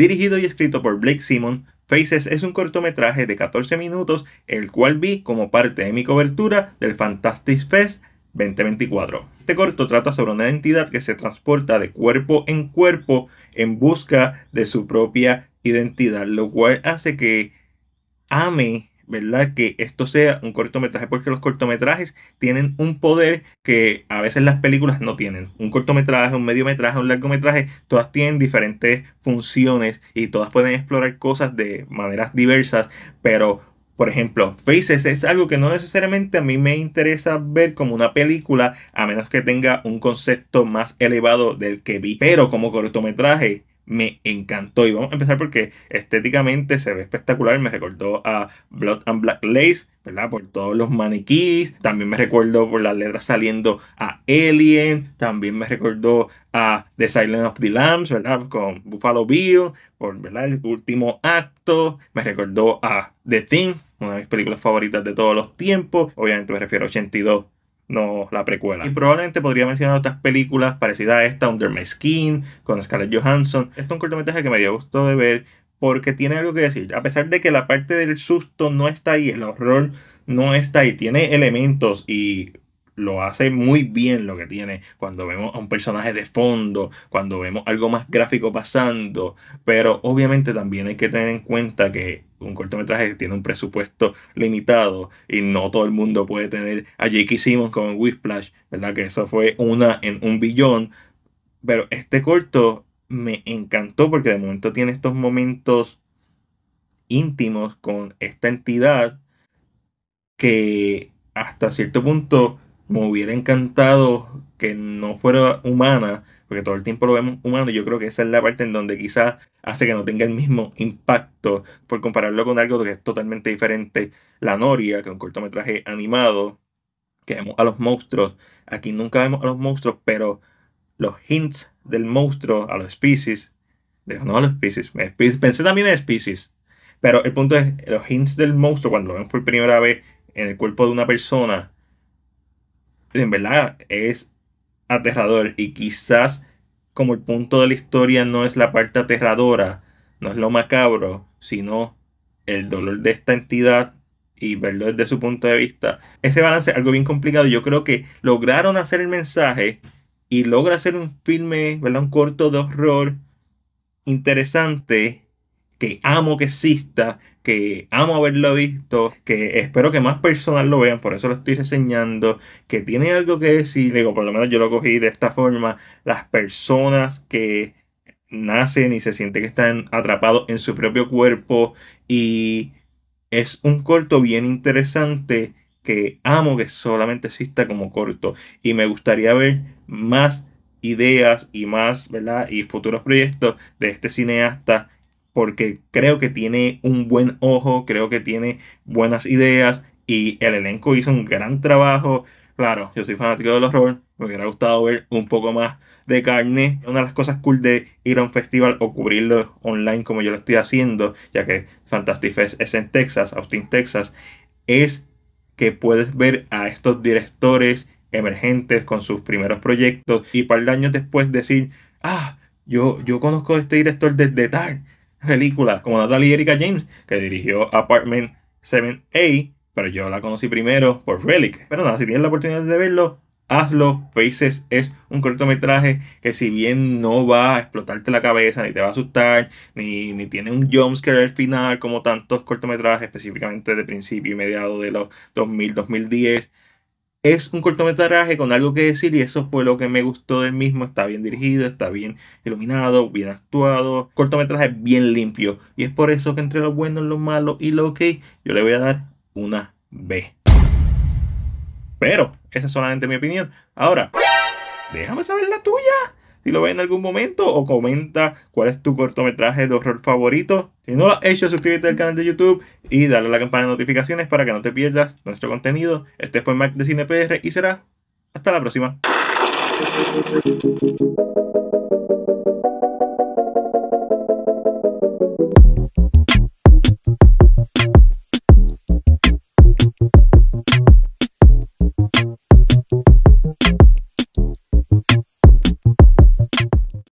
Dirigido y escrito por Blake Simon, Faces es un cortometraje de 14 minutos, el cual vi como parte de mi cobertura del Fantastic Fest 2024. Este corto trata sobre una entidad que se transporta de cuerpo en cuerpo en busca de su propia identidad, lo cual hace que ame ¿verdad? Que esto sea un cortometraje, porque los cortometrajes tienen un poder que a veces las películas no tienen. Un cortometraje, un mediometraje, un largometraje, todas tienen diferentes funciones y todas pueden explorar cosas de maneras diversas, pero por ejemplo, Faces es algo que no necesariamente a mí me interesa ver como una película, a menos que tenga un concepto más elevado del que vi. Pero como cortometraje, me encantó. Y vamos a empezar porque estéticamente se ve espectacular. Me recordó a Blood and Black Lace, ¿verdad? Por todos los maniquís. También me recordó por las letras saliendo a Alien. También me recordó a The Silent of the Lambs, ¿verdad? Con Buffalo Bill, por ¿verdad? el último acto. Me recordó a The Thing, una de mis películas favoritas de todos los tiempos. Obviamente me refiero a 82 no la precuela. Y probablemente podría mencionar otras películas parecidas a esta, Under My Skin, con Scarlett Johansson. Esto es un cortometraje que me dio gusto de ver porque tiene algo que decir. A pesar de que la parte del susto no está ahí, el horror no está ahí, tiene elementos y lo hace muy bien lo que tiene cuando vemos a un personaje de fondo, cuando vemos algo más gráfico pasando, pero obviamente también hay que tener en cuenta que un cortometraje que tiene un presupuesto limitado y no todo el mundo puede tener a que hicimos con Whiplash, ¿verdad? Que eso fue una en un billón. Pero este corto me encantó porque de momento tiene estos momentos íntimos con esta entidad que hasta cierto punto me hubiera encantado que no fuera humana, porque todo el tiempo lo vemos humano, y yo creo que esa es la parte en donde quizás hace que no tenga el mismo impacto por compararlo con algo que es totalmente diferente. La Noria, que es un cortometraje animado, que vemos a los monstruos. Aquí nunca vemos a los monstruos, pero los hints del monstruo a los species, de, no a los species, pensé también en species, pero el punto es, los hints del monstruo cuando lo vemos por primera vez en el cuerpo de una persona, en verdad es aterrador y quizás como el punto de la historia no es la parte aterradora, no es lo macabro, sino el dolor de esta entidad y verlo desde su punto de vista. Ese balance es algo bien complicado. Yo creo que lograron hacer el mensaje y logra hacer un filme, ¿verdad? Un corto de horror interesante que amo que exista, que amo haberlo visto, que espero que más personas lo vean, por eso lo estoy reseñando, que tiene algo que decir, digo, por lo menos yo lo cogí de esta forma, las personas que nacen y se sienten que están atrapados en su propio cuerpo y es un corto bien interesante que amo que solamente exista como corto y me gustaría ver más ideas y más, ¿verdad? Y futuros proyectos de este cineasta porque creo que tiene un buen ojo, creo que tiene buenas ideas y el elenco hizo un gran trabajo. Claro, yo soy fanático del horror, me hubiera gustado ver un poco más de carne. Una de las cosas cool de ir a un festival o cubrirlo online como yo lo estoy haciendo, ya que Fantastic Fest es en Texas, Austin, Texas, es que puedes ver a estos directores emergentes con sus primeros proyectos y para de años después decir, ah, yo, yo conozco a este director desde tal, películas como Natalie Erika James, que dirigió Apartment 7A, pero yo la conocí primero por Relic. Pero nada, si tienes la oportunidad de verlo, hazlo. Faces es un cortometraje que si bien no va a explotarte la cabeza, ni te va a asustar, ni, ni tiene un jumpscare al final, como tantos cortometrajes, específicamente de principio y mediado de los 2000-2010, es un cortometraje con algo que decir y eso fue lo que me gustó del mismo. Está bien dirigido, está bien iluminado, bien actuado. Cortometraje bien limpio. Y es por eso que entre lo bueno, lo malo y lo ok, yo le voy a dar una B. Pero esa es solamente mi opinión. Ahora, déjame saber la tuya si lo ves en algún momento o comenta cuál es tu cortometraje de horror favorito. Si no lo has hecho, suscríbete al canal de YouTube y dale a la campana de notificaciones para que no te pierdas nuestro contenido. Este fue Mac de CinePR y será hasta la próxima.